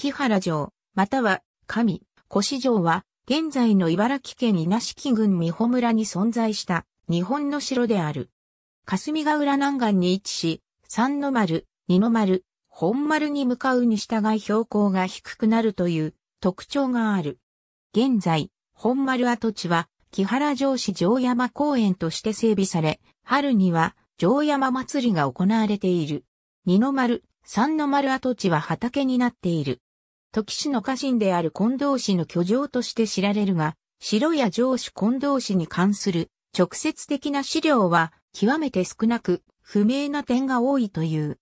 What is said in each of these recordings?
木原城、または神、越城は、現在の茨城県稲敷郡美穂村に存在した日本の城である。霞ヶ浦南岸に位置し、三の丸、二の丸、本丸に向かうに従い標高が低くなるという特徴がある。現在、本丸跡地は、木原城市城山公園として整備され、春には城山祭りが行われている。二の丸、三の丸跡地は畑になっている。土岐市の家臣である近藤氏の居城として知られるが、城や城主近藤氏に関する直接的な資料は極めて少なく、不明な点が多いという。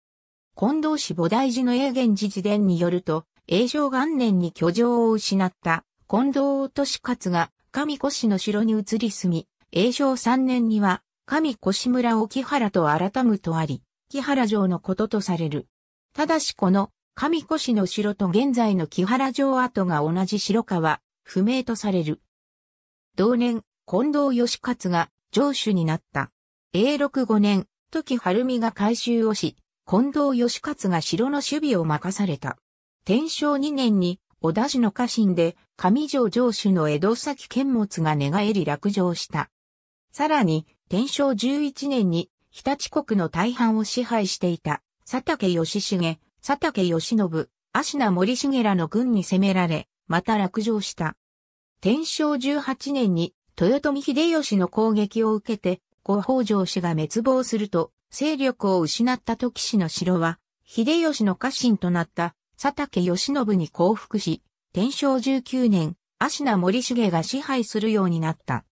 近藤氏菩提寺の永源寺自伝によると、永正元年に居城を失った近藤利勝が上越の城に移り住み、永正3年には上越村を木原と改むとあり、木原城のこととされる。ただしこの上越の城と現在の木原城跡が同じ城かは不明とされる。同年、近藤義勝が城主になった。永禄5年、時晴美が改修をし、近藤義勝が城の守備を任された。天正2年に、小田市の家臣で、上城城主の江戸崎剣物が寝返り落城した。さらに、天正11年に、日立国の大半を支配していた、佐竹義重、佐竹義信、芦名森重らの軍に攻められ、また落城した。天正18年に豊臣秀吉の攻撃を受けて、後北条氏が滅亡すると、勢力を失った時氏の城は、秀吉の家臣となった佐竹義信に降伏し、天正19年、芦名森重が支配するようになった。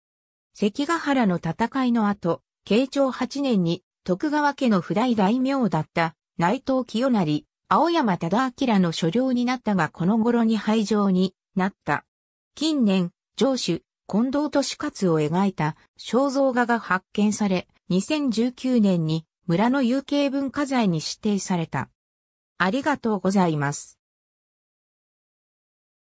関ヶ原の戦いの後、慶長8年に徳川家の不代大名だった内藤清成、青山忠明の所領になったがこの頃に廃城になった。近年、城主、近藤利勝を描いた肖像画が発見され、2019年に村の有形文化財に指定された。ありがとうございます。